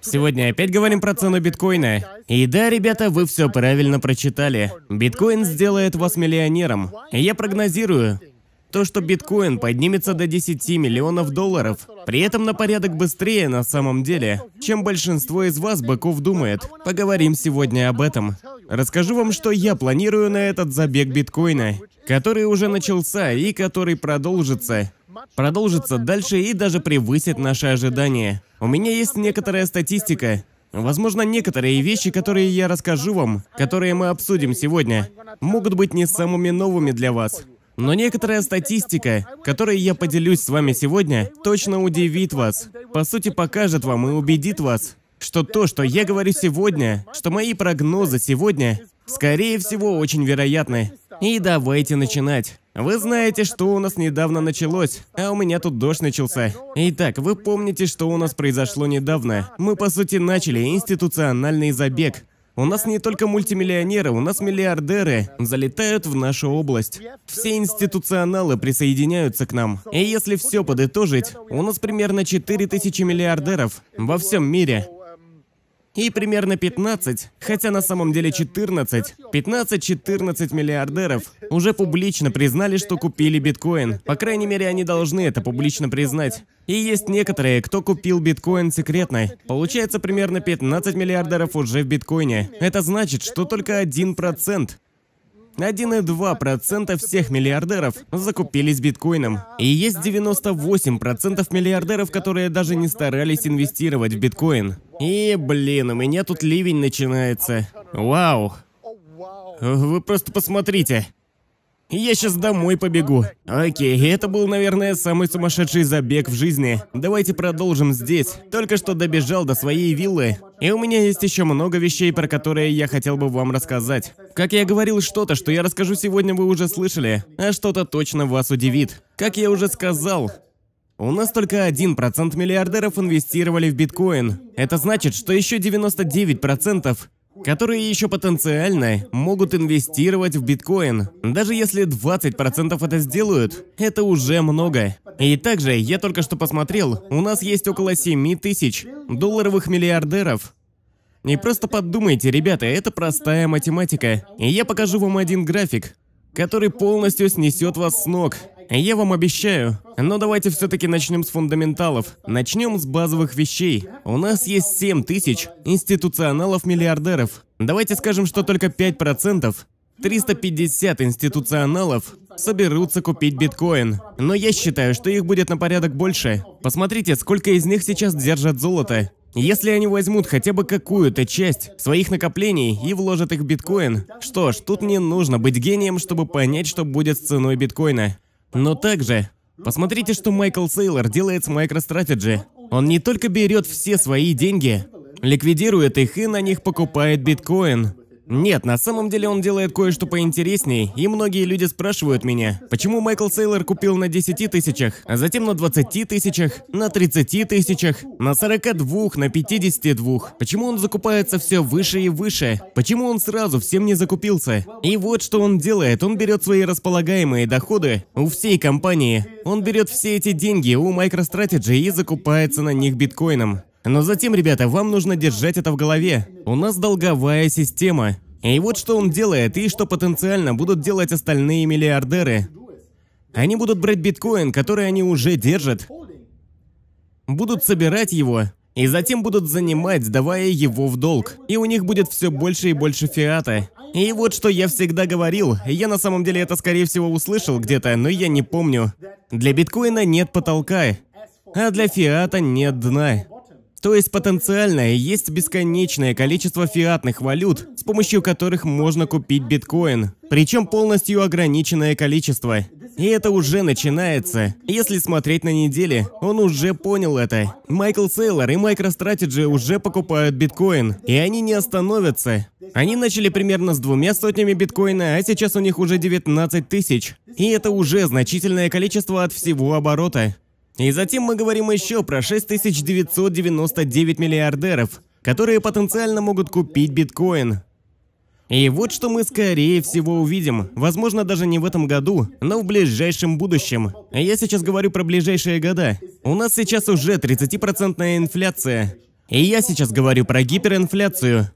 Сегодня опять говорим про цену биткоина. И да, ребята, вы все правильно прочитали. Биткоин сделает вас миллионером. Я прогнозирую, то, что биткоин поднимется до 10 миллионов долларов. При этом на порядок быстрее на самом деле, чем большинство из вас быков думает. Поговорим сегодня об этом. Расскажу вам, что я планирую на этот забег биткоина, который уже начался и который продолжится продолжится дальше и даже превысит наши ожидания. У меня есть некоторая статистика. Возможно, некоторые вещи, которые я расскажу вам, которые мы обсудим сегодня, могут быть не самыми новыми для вас. Но некоторая статистика, которой я поделюсь с вами сегодня, точно удивит вас. По сути, покажет вам и убедит вас, что то, что я говорю сегодня, что мои прогнозы сегодня, скорее всего, очень вероятны. И давайте начинать. Вы знаете, что у нас недавно началось, а у меня тут дождь начался. Итак, вы помните, что у нас произошло недавно. Мы, по сути, начали институциональный забег. У нас не только мультимиллионеры, у нас миллиардеры залетают в нашу область. Все институционалы присоединяются к нам. И если все подытожить, у нас примерно 4000 миллиардеров во всем мире и примерно 15, хотя на самом деле 14, 15-14 миллиардеров уже публично признали, что купили биткоин. По крайней мере, они должны это публично признать. И есть некоторые, кто купил биткоин секретно. Получается, примерно 15 миллиардеров уже в биткоине. Это значит, что только 1% 1,2% всех миллиардеров закупились биткоином. И есть 98% миллиардеров, которые даже не старались инвестировать в биткоин. И, блин, у меня тут ливень начинается. Вау. Вы просто посмотрите. Я сейчас домой побегу. Окей, это был, наверное, самый сумасшедший забег в жизни. Давайте продолжим здесь. Только что добежал до своей виллы. И у меня есть еще много вещей, про которые я хотел бы вам рассказать. Как я говорил, что-то, что я расскажу сегодня, вы уже слышали, а что-то точно вас удивит. Как я уже сказал, у нас только 1% миллиардеров инвестировали в биткоин. Это значит, что еще 99% которые еще потенциально могут инвестировать в биткоин. Даже если 20% это сделают, это уже много. И также, я только что посмотрел, у нас есть около 7 тысяч долларовых миллиардеров, не просто подумайте, ребята, это простая математика. И я покажу вам один график, который полностью снесет вас с ног. Я вам обещаю. Но давайте все-таки начнем с фундаменталов. Начнем с базовых вещей. У нас есть 7 тысяч институционалов-миллиардеров. Давайте скажем, что только 5%, 350 институционалов соберутся купить биткоин. Но я считаю, что их будет на порядок больше. Посмотрите, сколько из них сейчас держат золото. Если они возьмут хотя бы какую-то часть своих накоплений и вложат их в биткоин, что ж, тут не нужно быть гением, чтобы понять, что будет с ценой биткоина. Но также, посмотрите, что Майкл Сейлор делает с MicroStrategy. Он не только берет все свои деньги, ликвидирует их и на них покупает биткоин. Нет, на самом деле он делает кое-что поинтереснее, и многие люди спрашивают меня, почему Майкл Сейлор купил на 10 тысячах, а затем на 20 тысячах, на 30 тысячах, на 42, на 52. Почему он закупается все выше и выше? Почему он сразу всем не закупился? И вот что он делает, он берет свои располагаемые доходы у всей компании. Он берет все эти деньги у MicroStrategy и закупается на них биткоином. Но затем, ребята, вам нужно держать это в голове. У нас долговая система. И вот что он делает, и что потенциально будут делать остальные миллиардеры. Они будут брать биткоин, который они уже держат, будут собирать его, и затем будут занимать, сдавая его в долг. И у них будет все больше и больше фиата. И вот что я всегда говорил, я на самом деле это скорее всего услышал где-то, но я не помню. Для биткоина нет потолка, а для фиата нет дна. То есть потенциально есть бесконечное количество фиатных валют, с помощью которых можно купить биткоин. Причем полностью ограниченное количество. И это уже начинается. Если смотреть на недели, он уже понял это. Майкл Сейлор и MicroStrategy уже покупают биткоин. И они не остановятся. Они начали примерно с двумя сотнями биткоина, а сейчас у них уже 19 тысяч. И это уже значительное количество от всего оборота. И затем мы говорим еще про 6999 миллиардеров, которые потенциально могут купить биткоин. И вот что мы скорее всего увидим, возможно даже не в этом году, но в ближайшем будущем. Я сейчас говорю про ближайшие года. У нас сейчас уже 30% инфляция. И я сейчас говорю про гиперинфляцию.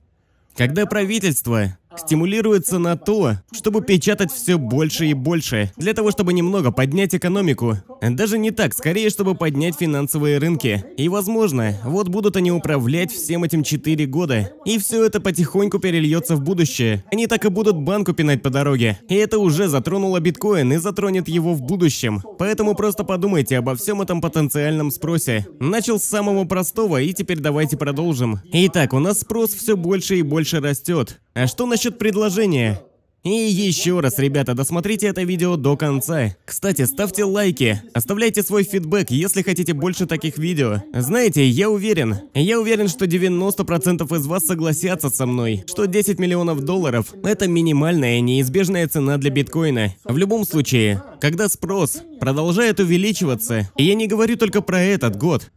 Когда правительство стимулируется на то, чтобы печатать все больше и больше, для того, чтобы немного поднять экономику. Даже не так, скорее, чтобы поднять финансовые рынки. И возможно, вот будут они управлять всем этим 4 года. И все это потихоньку перельется в будущее. Они так и будут банку пинать по дороге. И это уже затронуло биткоин и затронет его в будущем. Поэтому просто подумайте обо всем этом потенциальном спросе. Начал с самого простого и теперь давайте продолжим. Итак, у нас спрос все больше и больше растет. А что насчет предложения? И еще раз, ребята, досмотрите это видео до конца. Кстати, ставьте лайки, оставляйте свой фидбэк, если хотите больше таких видео. Знаете, я уверен, я уверен, что 90% из вас согласятся со мной, что 10 миллионов долларов – это минимальная неизбежная цена для биткоина. В любом случае, когда спрос продолжает увеличиваться, и я не говорю только про этот год,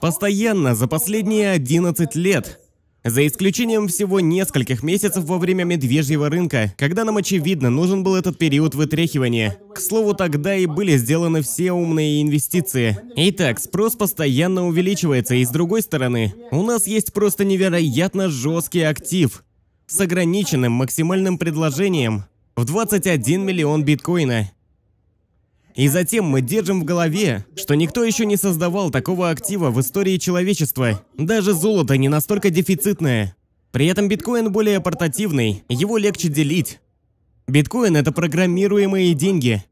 постоянно за последние 11 лет – за исключением всего нескольких месяцев во время медвежьего рынка, когда нам очевидно нужен был этот период вытряхивания. К слову, тогда и были сделаны все умные инвестиции. Итак, спрос постоянно увеличивается, и с другой стороны, у нас есть просто невероятно жесткий актив с ограниченным максимальным предложением в 21 миллион биткоина. И затем мы держим в голове, что никто еще не создавал такого актива в истории человечества. Даже золото не настолько дефицитное. При этом биткоин более портативный, его легче делить. Биткоин – это программируемые деньги.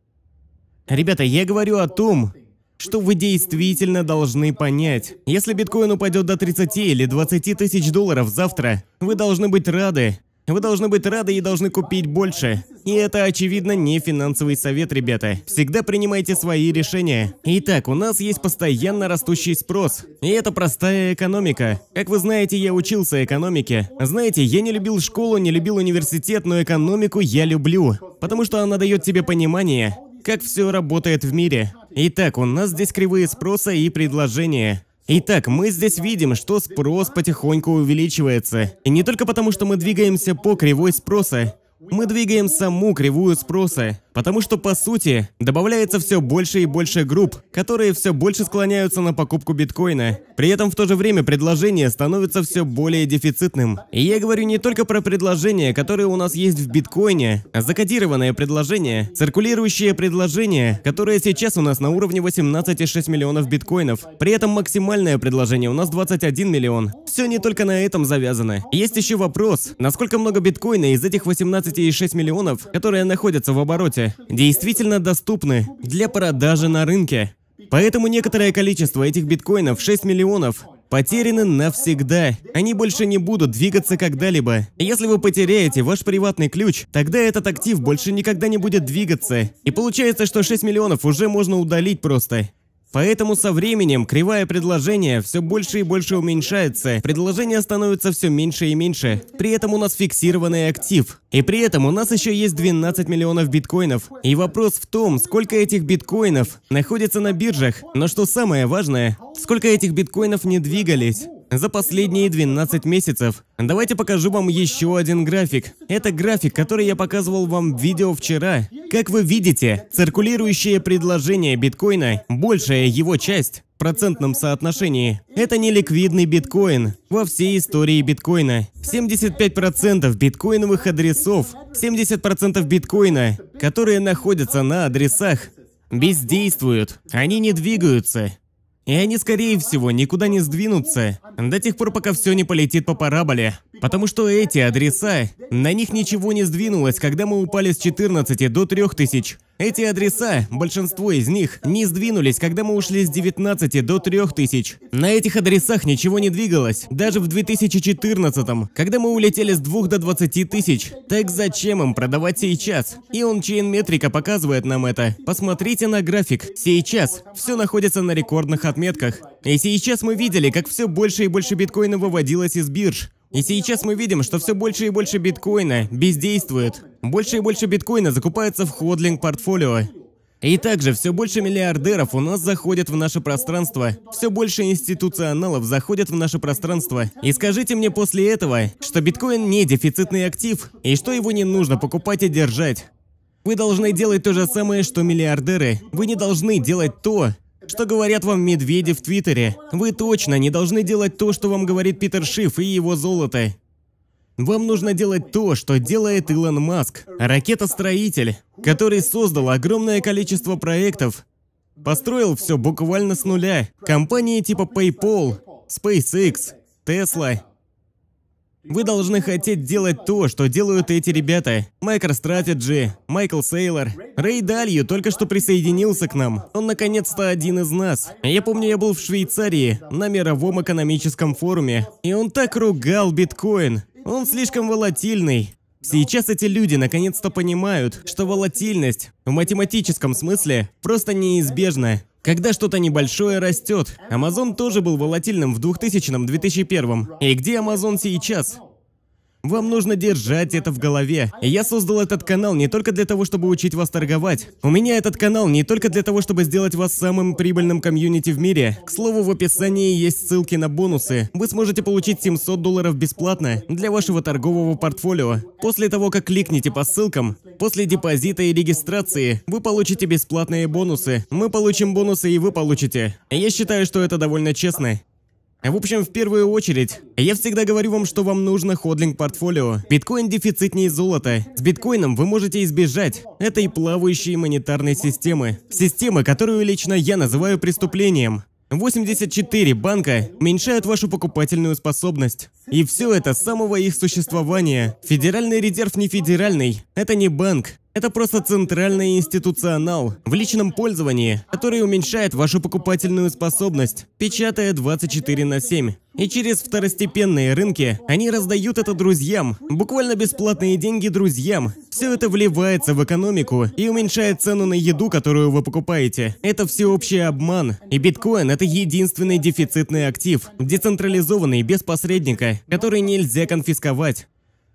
Ребята, я говорю о том, что вы действительно должны понять. Если биткоин упадет до 30 или 20 тысяч долларов завтра, вы должны быть рады, вы должны быть рады и должны купить больше. И это, очевидно, не финансовый совет, ребята. Всегда принимайте свои решения. Итак, у нас есть постоянно растущий спрос. И это простая экономика. Как вы знаете, я учился экономике. Знаете, я не любил школу, не любил университет, но экономику я люблю. Потому что она дает тебе понимание, как все работает в мире. Итак, у нас здесь кривые спроса и предложения. Итак, мы здесь видим, что спрос потихоньку увеличивается. И не только потому, что мы двигаемся по кривой спроса, мы двигаем саму кривую спроса. Потому что, по сути, добавляется все больше и больше групп, которые все больше склоняются на покупку биткоина. При этом в то же время предложение становится все более дефицитным. И я говорю не только про предложения, которые у нас есть в биткоине, а закодированное предложение, циркулирующее предложение, которое сейчас у нас на уровне 18,6 миллионов биткоинов. При этом максимальное предложение у нас 21 миллион. Все не только на этом завязано. Есть еще вопрос, насколько много биткоина из этих 18,6 миллионов, которые находятся в обороте, действительно доступны для продажи на рынке. Поэтому некоторое количество этих биткоинов, 6 миллионов, потеряны навсегда. Они больше не будут двигаться когда-либо. Если вы потеряете ваш приватный ключ, тогда этот актив больше никогда не будет двигаться. И получается, что 6 миллионов уже можно удалить просто. Поэтому со временем кривая предложения все больше и больше уменьшается, предложения становятся все меньше и меньше. При этом у нас фиксированный актив. И при этом у нас еще есть 12 миллионов биткоинов. И вопрос в том, сколько этих биткоинов находится на биржах. Но что самое важное, сколько этих биткоинов не двигались за последние 12 месяцев. Давайте покажу вам еще один график. Это график, который я показывал вам в видео вчера. Как вы видите, циркулирующее предложение биткоина, большая его часть, в процентном соотношении. Это не ликвидный биткоин во всей истории биткоина. 75% биткоиновых адресов, 70% биткоина, которые находятся на адресах, бездействуют, они не двигаются. И они, скорее всего, никуда не сдвинутся до тех пор, пока все не полетит по параболе. Потому что эти адреса, на них ничего не сдвинулось, когда мы упали с 14 до 3000. Эти адреса, большинство из них, не сдвинулись, когда мы ушли с 19 до 3000. На этих адресах ничего не двигалось, даже в 2014, когда мы улетели с 2 до 20 тысяч. Так зачем им продавать сейчас? И он чейн метрика показывает нам это. Посмотрите на график. Сейчас все находится на рекордных отметках. И сейчас мы видели, как все больше и больше биткоина выводилось из бирж. И сейчас мы видим, что все больше и больше биткоина бездействует. Больше и больше биткоина закупается в ходлинг-портфолио. И также все больше миллиардеров у нас заходят в наше пространство, все больше институционалов заходят в наше пространство. И скажите мне после этого, что биткоин не дефицитный актив, и что его не нужно покупать и держать. Вы должны делать то же самое, что миллиардеры. Вы не должны делать то, что говорят вам медведи в Твиттере. Вы точно не должны делать то, что вам говорит Питер Шиф и его золото. Вам нужно делать то, что делает Илон Маск, ракетостроитель, который создал огромное количество проектов, построил все буквально с нуля. Компании типа PayPal, SpaceX, Tesla вы должны хотеть делать то, что делают эти ребята. MicroStrategy, Майкл Сейлор. Рэй Далью только что присоединился к нам. Он наконец-то один из нас. Я помню, я был в Швейцарии на мировом экономическом форуме. И он так ругал биткоин. Он слишком волатильный. Сейчас эти люди наконец-то понимают, что волатильность в математическом смысле просто неизбежна. Когда что-то небольшое растет, Amazon тоже был волатильным в 2000-2001. И где Amazon сейчас? Вам нужно держать это в голове. Я создал этот канал не только для того, чтобы учить вас торговать. У меня этот канал не только для того, чтобы сделать вас самым прибыльным комьюнити в мире. К слову, в описании есть ссылки на бонусы. Вы сможете получить 700 долларов бесплатно для вашего торгового портфолио. После того, как кликните по ссылкам, после депозита и регистрации, вы получите бесплатные бонусы. Мы получим бонусы и вы получите. Я считаю, что это довольно честно. В общем, в первую очередь, я всегда говорю вам, что вам нужно ходлинг-портфолио. Биткоин дефицитнее золота. С биткоином вы можете избежать этой плавающей монетарной системы. Системы, которую лично я называю преступлением. 84 банка уменьшают вашу покупательную способность. И все это с самого их существования. Федеральный резерв не федеральный, это не банк. Это просто центральный институционал в личном пользовании, который уменьшает вашу покупательную способность, печатая 24 на 7. И через второстепенные рынки они раздают это друзьям, буквально бесплатные деньги друзьям. Все это вливается в экономику и уменьшает цену на еду, которую вы покупаете. Это всеобщий обман. И биткоин – это единственный дефицитный актив, децентрализованный без посредника, который нельзя конфисковать.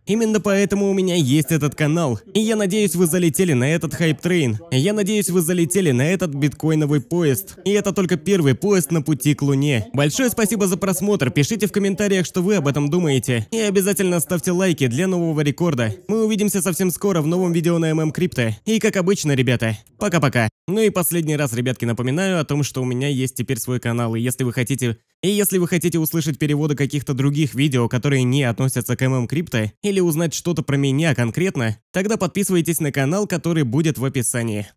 Именно поэтому у меня есть этот канал. И я надеюсь, вы залетели на этот хайп-трейн. Я надеюсь, вы залетели на этот биткоиновый поезд. И это только первый поезд на пути к Луне. Большое спасибо за просмотр. Пишите в комментариях, что вы об этом думаете. И обязательно ставьте лайки для нового рекорда. Мы увидимся совсем скоро в новом видео на ММ Крипто. И как обычно, ребята, пока-пока. Ну и последний раз, ребятки, напоминаю о том, что у меня есть теперь свой канал, и если вы хотите... И если вы хотите услышать переводы каких-то других видео, которые не относятся к ММ Крипто, или узнать что-то про меня конкретно, тогда подписывайтесь на канал, который будет в описании.